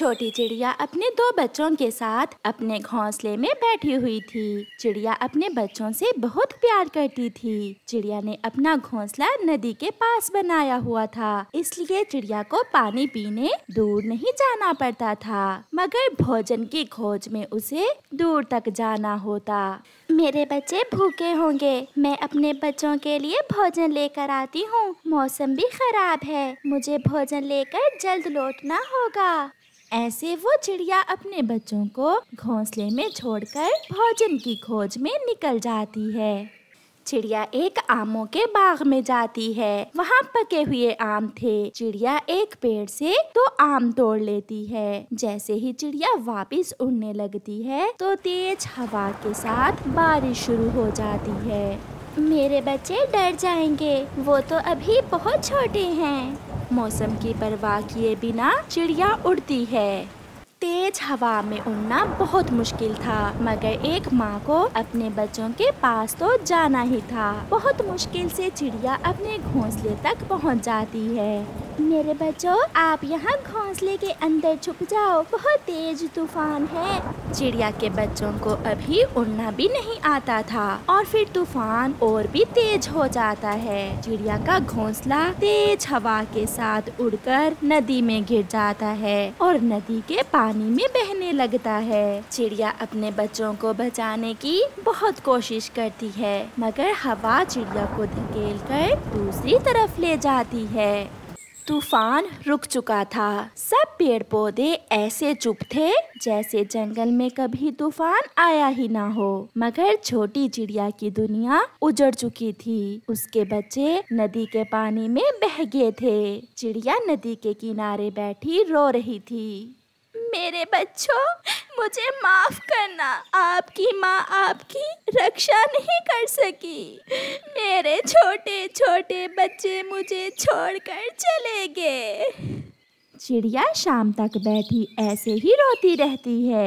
छोटी चिड़िया अपने दो बच्चों के साथ अपने घोंसले में बैठी हुई थी चिड़िया अपने बच्चों से बहुत प्यार करती थी चिड़िया ने अपना घोंसला नदी के पास बनाया हुआ था इसलिए चिड़िया को पानी पीने दूर नहीं जाना पड़ता था मगर भोजन की खोज में उसे दूर तक जाना होता मेरे बच्चे भूखे होंगे मैं अपने बच्चों के लिए भोजन लेकर आती हूँ मौसम भी खराब है मुझे भोजन लेकर जल्द लौटना होगा ऐसे वो चिड़िया अपने बच्चों को घोंसले में छोड़कर भोजन की खोज में निकल जाती है चिड़िया एक आमों के बाग में जाती है वहाँ पके हुए आम थे चिड़िया एक पेड़ से तो आम तोड़ लेती है जैसे ही चिड़िया वापस उड़ने लगती है तो तेज हवा के साथ बारिश शुरू हो जाती है मेरे बच्चे डर जाएंगे वो तो अभी बहुत छोटे हैं मौसम की परवाह किए बिना चिड़िया उड़ती है तेज हवा में उड़ना बहुत मुश्किल था मगर एक माँ को अपने बच्चों के पास तो जाना ही था बहुत मुश्किल से चिड़िया अपने घोंसले तक पहुँच जाती है मेरे बच्चों आप यहाँ घोंसले के अंदर छुप जाओ बहुत तेज तूफान है चिड़िया के बच्चों को अभी उड़ना भी नहीं आता था और फिर तूफान और भी तेज हो जाता है चिड़िया का घोंसला तेज हवा के साथ उड़कर नदी में गिर जाता है और नदी के पानी में बहने लगता है चिड़िया अपने बच्चों को बचाने की बहुत कोशिश करती है मगर हवा चिड़िया को धकेल कर दूसरी तरफ ले जाती है तूफान रुक चुका था सब पेड़ पौधे ऐसे चुप थे जैसे जंगल में कभी तूफान आया ही ना हो मगर छोटी चिड़िया की दुनिया उजड़ चुकी थी उसके बच्चे नदी के पानी में बह गए थे चिड़िया नदी के किनारे बैठी रो रही थी मेरे बच्चों मुझे माफ करना आपकी माँ आपकी रक्षा नहीं कर सकी मेरे छोटे छोटे बच्चे मुझे छोड़कर चले गए चिड़िया शाम तक बैठी ऐसे ही रोती रहती है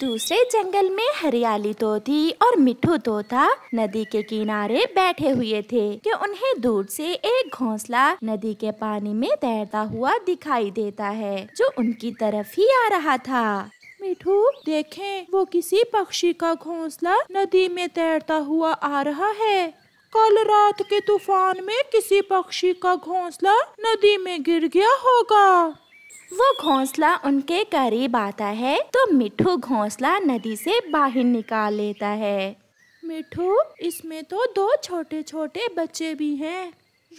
दूसरे जंगल में हरियाली तो थी और मिठू तोता नदी के किनारे बैठे हुए थे कि उन्हें दूर से एक घोंसला नदी के पानी में तैरता हुआ दिखाई देता है जो उनकी तरफ ही आ रहा था मिठू देखें वो किसी पक्षी का घोंसला नदी में तैरता हुआ आ रहा है कल रात के तूफान में किसी पक्षी का घोंसला नदी में गिर गया होगा वो घोंसला उनके करीब आता है तो मिठू घोंसला नदी से बाहर निकाल लेता है मिठू इसमें तो दो छोटे छोटे बच्चे भी हैं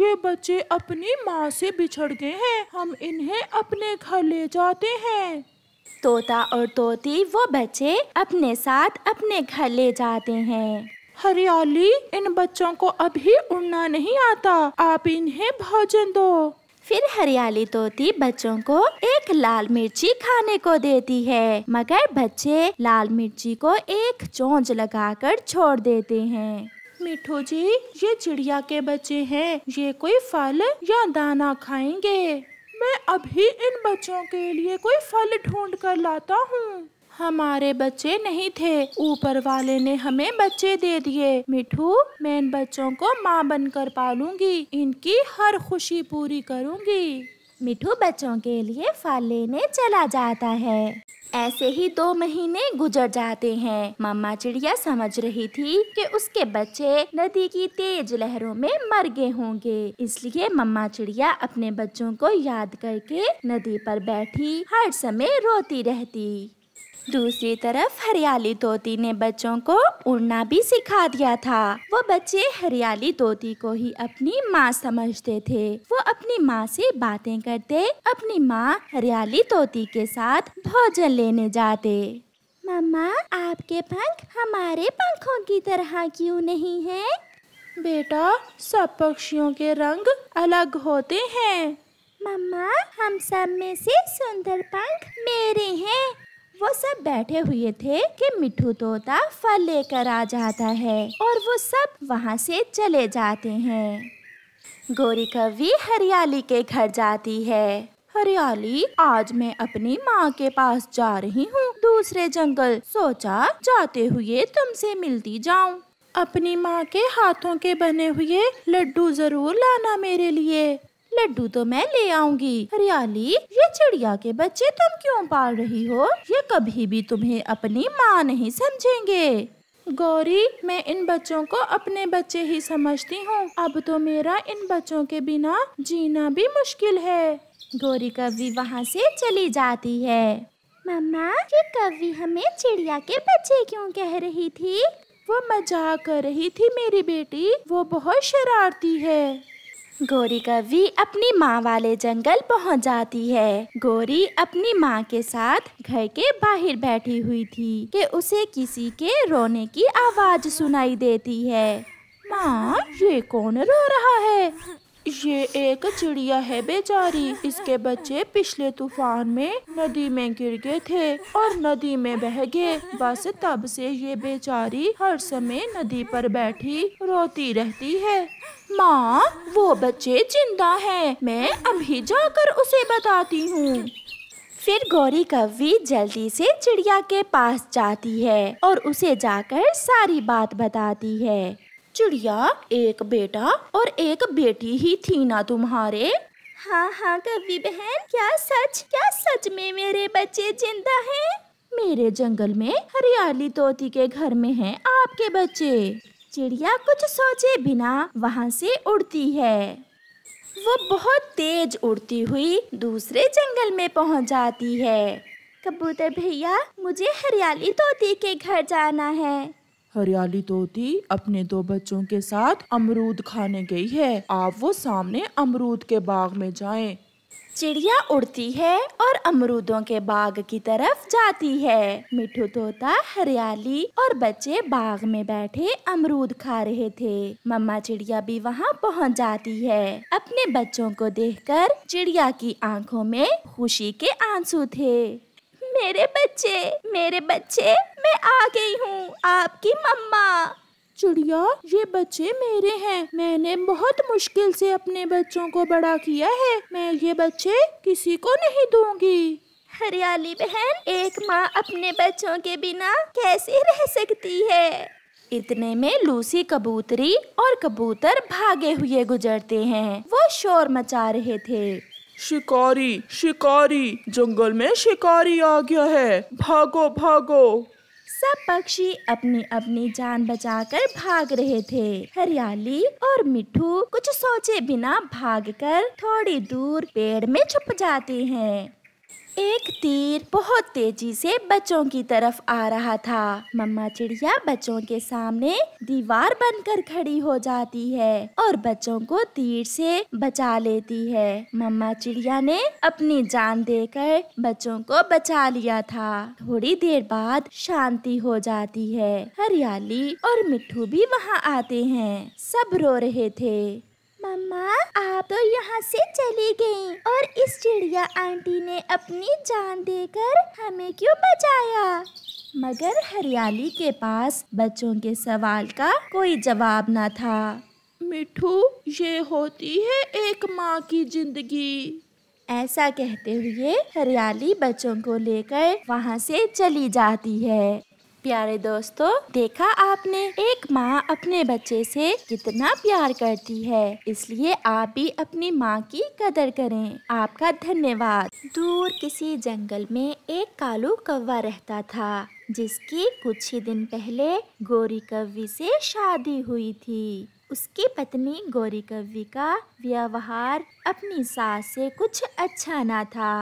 ये बच्चे अपनी माँ से बिछड़ गए हैं हम इन्हें अपने घर ले जाते हैं तोता और तोती वो बच्चे अपने साथ अपने घर ले जाते हैं हरियाली इन बच्चों को अभी उड़ना नहीं आता आप इन्हें भोजन दो फिर हरियाली तोती बच्चों को एक लाल मिर्ची खाने को देती है मगर बच्चे लाल मिर्ची को एक चोंच लगाकर छोड़ देते हैं मिठू जी ये चिड़िया के बच्चे हैं ये कोई फल या दाना खाएंगे मैं अभी इन बच्चों के लिए कोई फल ढूंढ कर लाता हूँ हमारे बच्चे नहीं थे ऊपर वाले ने हमें बच्चे दे दिए मिठू मैं इन बच्चों को माँ बनकर पालूंगी इनकी हर खुशी पूरी करूंगी मिठू बच्चों के लिए फल लेने चला जाता है ऐसे ही दो महीने गुजर जाते हैं मम्मा चिड़िया समझ रही थी कि उसके बच्चे नदी की तेज लहरों में मर गए होंगे इसलिए मम्मा चिड़िया अपने बच्चों को याद करके नदी पर बैठी हर समय रोती रहती दूसरी तरफ हरियाली तोती ने बच्चों को उड़ना भी सिखा दिया था वो बच्चे हरियाली तोती को ही अपनी माँ समझते थे वो अपनी माँ से बातें करते अपनी माँ हरियाली तोती के साथ भोजन लेने जाते मम्मा आपके पंख हमारे पंखों की तरह क्यों नहीं है बेटा सब पक्षियों के रंग अलग होते हैं मम्मा हम सब में से सुंदर पंख मेरे हैं वो सब बैठे हुए थे कि मिठू तोता फल लेकर आ जाता है और वो सब वहाँ से चले जाते हैं गोरी कवि हरियाली के घर जाती है हरियाली आज मैं अपनी माँ के पास जा रही हूँ दूसरे जंगल सोचा जाते हुए तुमसे मिलती जाऊँ अपनी माँ के हाथों के बने हुए लड्डू जरूर लाना मेरे लिए लड्डू तो मैं ले आऊंगी हरियाली ये चिड़िया के बच्चे तुम क्यों पाल रही हो ये कभी भी तुम्हें अपनी माँ नहीं समझेंगे गौरी मैं इन बच्चों को अपने बच्चे ही समझती हूँ अब तो मेरा इन बच्चों के बिना जीना भी मुश्किल है गौरी कवि वहाँ से चली जाती है मम्मा ये कवि हमें चिड़िया के बच्चे क्यों कह रही थी वो मजाक कर रही थी मेरी बेटी वो बहुत शरारती है गौरी कवि अपनी माँ वाले जंगल पहुँच जाती है गौरी अपनी माँ के साथ घर के बाहर बैठी हुई थी कि उसे किसी के रोने की आवाज सुनाई देती है माँ ये कौन रो रहा है ये एक चिड़िया है बेचारी इसके बच्चे पिछले तूफान में नदी में गिर गए थे और नदी में बह गए बस तब से ये बेचारी हर समय नदी पर बैठी रोती रहती है माँ वो बच्चे जिंदा है मैं अभी जाकर उसे बताती हूँ फिर गौरी कवि जल्दी से चिड़िया के पास जाती है और उसे जाकर सारी बात बताती है चिड़िया एक बेटा और एक बेटी ही थी ना तुम्हारे हाँ हाँ कवि बहन क्या सच क्या सच में मेरे बच्चे जिंदा हैं मेरे जंगल में हरियाली तोती के घर में हैं आपके बच्चे चिड़िया कुछ सोचे बिना वहाँ से उड़ती है वो बहुत तेज उड़ती हुई दूसरे जंगल में पहुँच जाती है कबूतर भैया मुझे हरियाली तोती के घर जाना है हरियाली तोती अपने दो बच्चों के साथ अमरूद खाने गई है आप वो सामने अमरूद के बाग में जाएं। चिड़िया उड़ती है और अमरूदों के बाग की तरफ जाती है मिठू तोता हरियाली और बच्चे बाग में बैठे अमरूद खा रहे थे मम्मा चिड़िया भी वहाँ पहुँच जाती है अपने बच्चों को देखकर चिड़िया की आंखों में खुशी के आंसू थे मेरे बच्चे मेरे बच्चे मैं आ गई हूँ आपकी मम्मा चिड़िया ये बच्चे मेरे हैं मैंने बहुत मुश्किल से अपने बच्चों को बड़ा किया है मैं ये बच्चे किसी को नहीं दूंगी हरियाली बहन एक माँ अपने बच्चों के बिना कैसे रह सकती है इतने में लूसी कबूतरी और कबूतर भागे हुए गुजरते हैं वो शोर मचा रहे थे शिकारी शिकारी जंगल में शिकारी आ गया है भागो भागो सब पक्षी अपनी अपनी जान बचाकर भाग रहे थे हरियाली और मिठू कुछ सोचे बिना भागकर थोड़ी दूर पेड़ में छुप जाते हैं एक तीर बहुत तेजी से बच्चों की तरफ आ रहा था मम्मा चिड़िया बच्चों के सामने दीवार बनकर खड़ी हो जाती है और बच्चों को तीर से बचा लेती है मम्मा चिड़िया ने अपनी जान देकर बच्चों को बचा लिया था थोड़ी देर बाद शांति हो जाती है हरियाली और मिट्टू भी वहाँ आते हैं सब रो रहे थे मम्मा आप तो यहाँ से चली गईं और इस चिड़िया आंटी ने अपनी जान देकर हमें क्यों बचाया मगर हरियाली के पास बच्चों के सवाल का कोई जवाब ना था मिठू ये होती है एक माँ की जिंदगी ऐसा कहते हुए हरियाली बच्चों को लेकर वहाँ से चली जाती है प्यारे दोस्तों देखा आपने एक माँ अपने बच्चे से कितना प्यार करती है इसलिए आप भी अपनी माँ की कदर करें आपका धन्यवाद दूर किसी जंगल में एक कालू कौवा रहता था जिसकी कुछ ही दिन पहले गोरी कवि से शादी हुई थी उसकी पत्नी गौरी कवि का व्यवहार अपनी सास से कुछ अच्छा ना था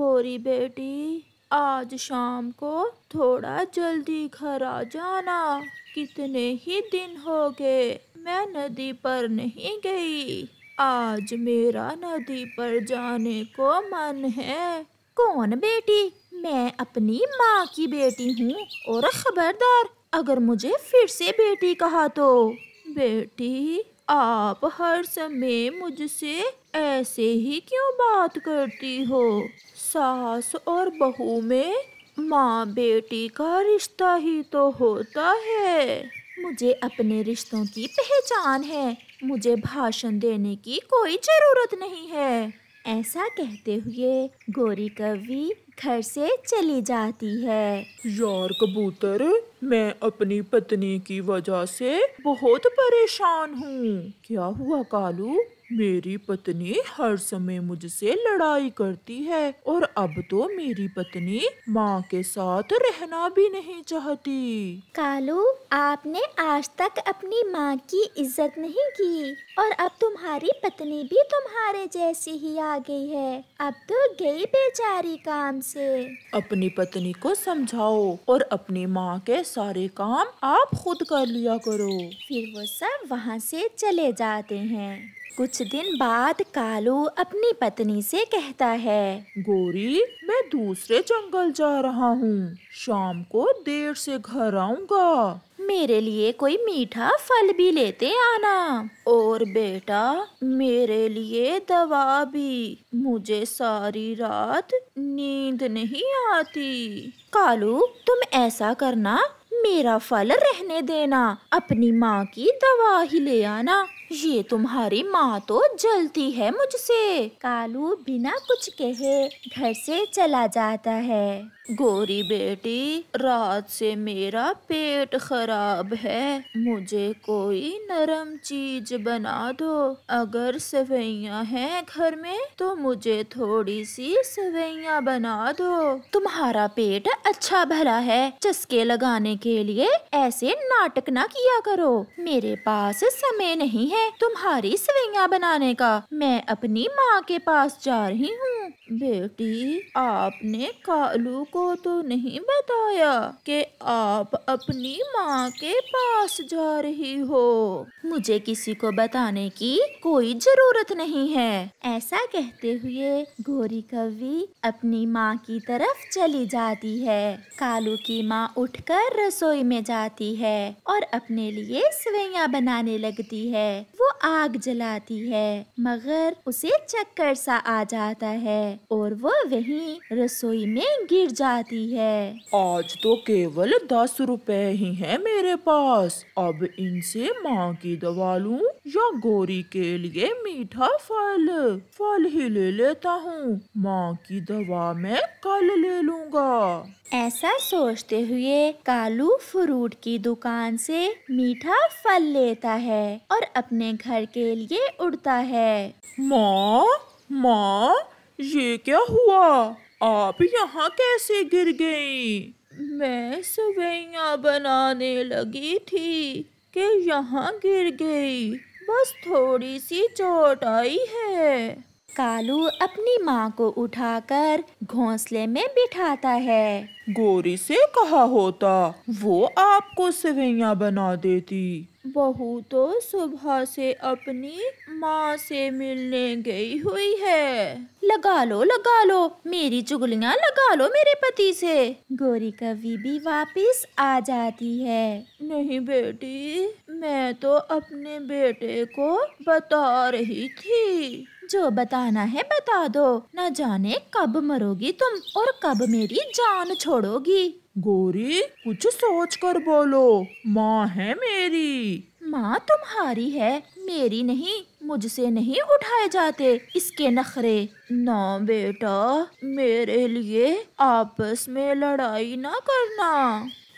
गौरी बेटी आज शाम को थोड़ा जल्दी घर आ जाना कितने ही दिन हो गए मैं नदी पर नहीं गई आज मेरा नदी पर जाने को मन है कौन बेटी मैं अपनी माँ की बेटी हूँ और खबरदार अगर मुझे फिर से बेटी कहा तो बेटी आप हर समय मुझसे ऐसे ही क्यों बात करती हो सास और बहू में माँ बेटी का रिश्ता ही तो होता है मुझे अपने रिश्तों की पहचान है मुझे भाषण देने की कोई जरूरत नहीं है ऐसा कहते हुए गोरी कवि घर से चली जाती है यार कबूतर मैं अपनी पत्नी की वजह से बहुत परेशान हूँ क्या हुआ कालू मेरी पत्नी हर समय मुझसे लड़ाई करती है और अब तो मेरी पत्नी माँ के साथ रहना भी नहीं चाहती कालू आपने आज तक अपनी माँ की इज्जत नहीं की और अब तुम्हारी पत्नी भी तुम्हारे जैसी ही आ गई है अब तो गई बेचारी काम से अपनी पत्नी को समझाओ और अपनी माँ के सारे काम आप खुद कर लिया करो फिर वो सब वहाँ से चले जाते हैं कुछ दिन बाद कालू अपनी पत्नी से कहता है गोरी मैं दूसरे जंगल जा रहा हूँ शाम को देर से घर आऊँगा मेरे लिए कोई मीठा फल भी लेते आना और बेटा मेरे लिए दवा भी मुझे सारी रात नींद नहीं आती कालू तुम ऐसा करना मेरा फल रहने देना अपनी माँ की दवा ही ले आना ये तुम्हारी माँ तो जलती है मुझसे कालू बिना कुछ कहे घर से चला जाता है गोरी बेटी रात से मेरा पेट खराब है मुझे कोई नरम चीज बना दो अगर सेवैया हैं घर में तो मुझे थोड़ी सी सेवैया बना दो तुम्हारा पेट अच्छा भरा है चस्के लगाने के लिए ऐसे नाटक ना किया करो मेरे पास समय नहीं है है तुम्हारी सवैया बनाने का मैं अपनी माँ के पास जा रही हूँ बेटी आपने कालू को तो नहीं बताया कि आप अपनी माँ के पास जा रही हो मुझे किसी को बताने की कोई जरूरत नहीं है ऐसा कहते हुए गोरी कवि अपनी माँ की तरफ चली जाती है कालू की माँ उठकर रसोई में जाती है और अपने लिए सवैया बनाने लगती है वो आग जलाती है मगर उसे चक्कर सा आ जाता है और वो वहीं रसोई में गिर जाती है आज तो केवल दस रुपए ही है मेरे पास अब इनसे माँ की दवा लू या गोरी के लिए मीठा फल फल ही ले लेता हूँ माँ की दवा मैं कल ले लूँगा ऐसा सोचते हुए कालू फ्रूट की दुकान से मीठा फल लेता है और अपने घर के लिए उड़ता है माँ माँ ये क्या हुआ आप यहाँ कैसे गिर गई मैं सवैया बनाने लगी थी कि यहाँ गिर गई बस थोड़ी सी चोट आई है कालू अपनी माँ को उठाकर घोंसले में बिठाता है गोरी से कहा होता वो आपको सवैया बना देती बहू तो सुबह से अपनी माँ से मिलने गई हुई है लगा लो लगा लो मेरी चुगलियाँ लगा लो मेरे पति से गोरी कवि भी वापस आ जाती है नहीं बेटी मैं तो अपने बेटे को बता रही थी जो बताना है बता दो न जाने कब मरोगी तुम और कब मेरी जान छोड़ोगी गोरी कुछ सोच कर बोलो माँ है मेरी माँ तुम्हारी है मेरी नहीं मुझसे नहीं उठाए जाते इसके नखरे ना बेटा मेरे लिए आपस में लड़ाई ना करना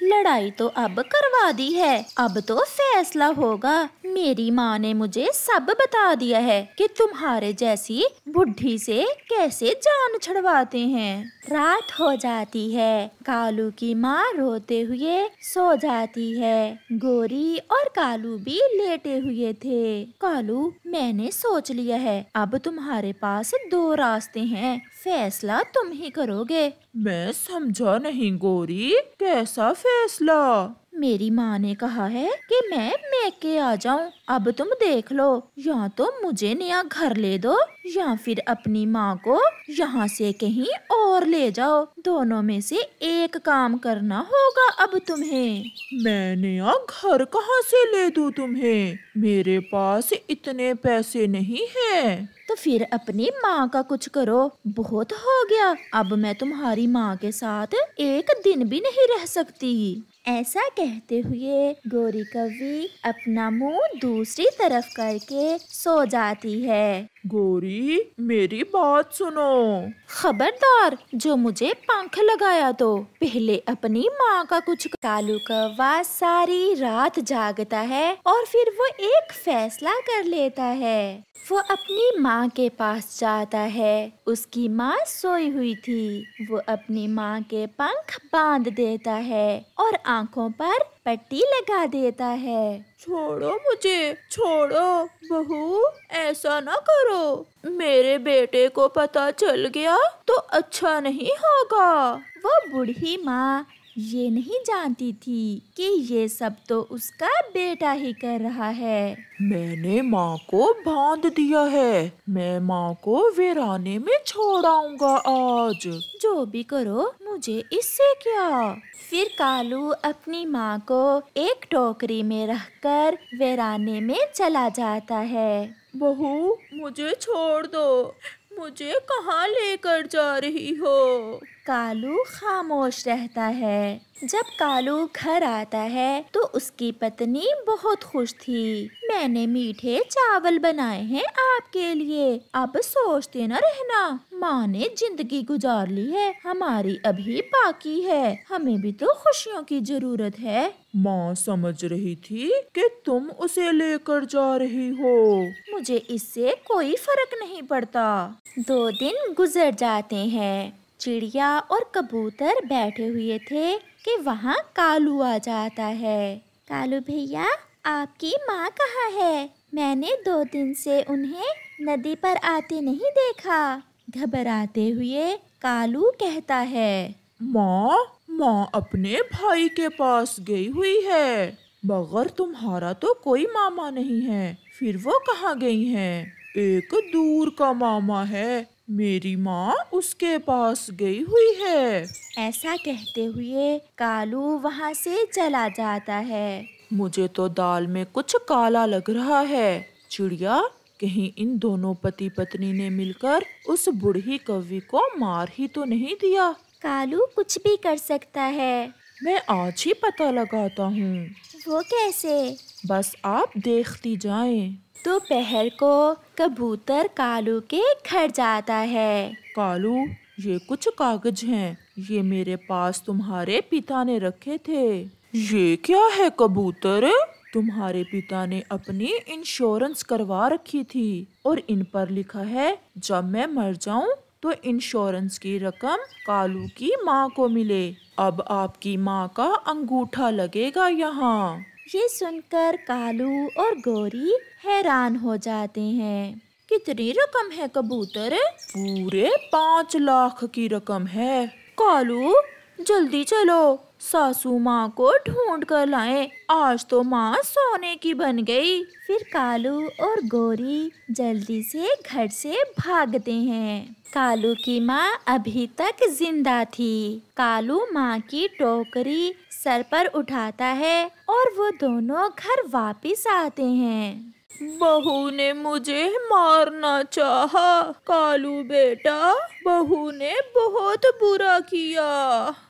लड़ाई तो अब करवा दी है अब तो फैसला होगा मेरी माँ ने मुझे सब बता दिया है कि तुम्हारे जैसी बुढ़ी से कैसे जान छड़वाते हैं रात हो जाती है कालू की माँ रोते हुए सो जाती है गोरी और कालू भी लेटे हुए थे कालू मैंने सोच लिया है अब तुम्हारे पास दो रास्ते हैं फैसला तुम ही करोगे मैं समझा नहीं गोरी कैसा फैसला मेरी माँ ने कहा है कि मैं मैके आ जाऊँ अब तुम देख लो या तो मुझे नया घर ले दो या फिर अपनी माँ को यहाँ से कहीं और ले जाओ दोनों में से एक काम करना होगा अब तुम्हें मैं नया घर कहाँ से ले दूँ तुम्हें मेरे पास इतने पैसे नहीं हैं तो फिर अपनी माँ का कुछ करो बहुत हो गया अब मैं तुम्हारी माँ के साथ एक दिन भी नहीं रह सकती ऐसा कहते हुए गौरी कवि अपना मुंह दूसरी तरफ करके सो जाती है गोरी मेरी बात सुनो खबरदार जो मुझे पंख लगाया तो पहले अपनी माँ का कुछ कालू कौवा सारी रात जागता है और फिर वो एक फैसला कर लेता है वो अपनी माँ के पास जाता है उसकी माँ सोई हुई थी वो अपनी माँ के पंख बांध देता है और आँखों पर पट्टी लगा देता है छोड़ो मुझे छोड़ो बहू ऐसा ना करो मेरे बेटे को पता चल गया तो अच्छा नहीं होगा वो बूढ़ी माँ ये नहीं जानती थी कि ये सब तो उसका बेटा ही कर रहा है मैंने माँ को बांध दिया है मैं माँ को वीराने में छोड़ाऊंगा आज जो भी करो मुझे इससे क्या फिर कालू अपनी माँ को एक टोकरी में रखकर वीराने में चला जाता है बहू मुझे छोड़ दो मुझे कहाँ लेकर जा रही हो कालू खामोश रहता है जब कालू घर आता है तो उसकी पत्नी बहुत खुश थी मैंने मीठे चावल बनाए हैं आपके लिए अब सोचते न रहना माँ ने जिंदगी गुजार ली है हमारी अभी बाकी है हमें भी तो खुशियों की जरूरत है माँ समझ रही थी कि तुम उसे लेकर जा रही हो मुझे इससे कोई फर्क नहीं पड़ता दो दिन गुजर जाते हैं चिड़िया और कबूतर बैठे हुए थे कि वहाँ कालू आ जाता है कालू भैया आपकी माँ कहाँ है मैंने दो दिन से उन्हें नदी पर आते नहीं देखा घबराते हुए कालू कहता है माँ माँ अपने भाई के पास गई हुई है मगर तुम्हारा तो कोई मामा नहीं है फिर वो कहाँ गई है एक दूर का मामा है मेरी माँ उसके पास गई हुई है ऐसा कहते हुए कालू वहाँ से चला जाता है मुझे तो दाल में कुछ काला लग रहा है चिड़िया कहीं इन दोनों पति पत्नी ने मिलकर उस बूढ़ी कवि को मार ही तो नहीं दिया कालू कुछ भी कर सकता है मैं आज ही पता लगाता हूँ वो कैसे बस आप देखती जाएं। दोपहर तो को कबूतर कालू के घर जाता है कालू ये कुछ कागज हैं ये मेरे पास तुम्हारे पिता ने रखे थे ये क्या है कबूतर तुम्हारे पिता ने अपनी इंश्योरेंस करवा रखी थी और इन पर लिखा है जब मैं मर जाऊं तो इंश्योरेंस की रकम कालू की माँ को मिले अब आपकी माँ का अंगूठा लगेगा यहाँ ये सुनकर कालू और गौरी हैरान हो जाते हैं कितनी रकम है कबूतर पूरे पाँच लाख की रकम है कालू जल्दी चलो सासू माँ को ढूंढ कर लाए आज तो माँ सोने की बन गई फिर कालू और गोरी जल्दी से घर से भागते हैं कालू की माँ अभी तक जिंदा थी कालू माँ की टोकरी सर पर उठाता है और वो दोनों घर वापस आते हैं बहू ने मुझे मारना चाहा कालू बेटा बहू ने बहुत बुरा किया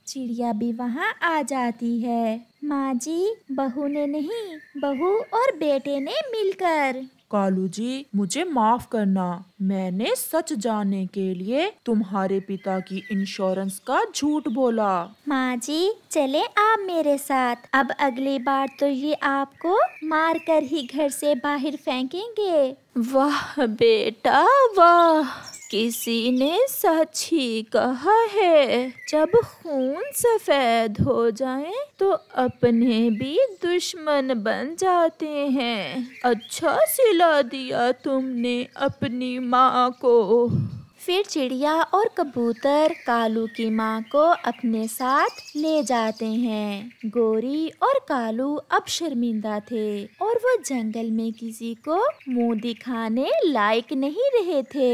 चिड़िया भी वहाँ आ जाती है माँ जी बहू ने नहीं बहू और बेटे ने मिलकर कालू जी मुझे माफ करना मैंने सच जानने के लिए तुम्हारे पिता की इंश्योरेंस का झूठ बोला माँ जी चले आप मेरे साथ अब अगली बार तो ये आपको मार कर ही घर से बाहर फेंकेंगे वाह बेटा वाह किसी ने सच ही कहा है जब खून सफेद हो जाए तो अपने भी दुश्मन बन जाते हैं अच्छा सिला दिया तुमने अपनी माँ को फिर चिड़िया और कबूतर कालू की माँ को अपने साथ ले जाते हैं गोरी और कालू अब शर्मिंदा थे और वो जंगल में किसी को मुंह दिखाने लायक नहीं रहे थे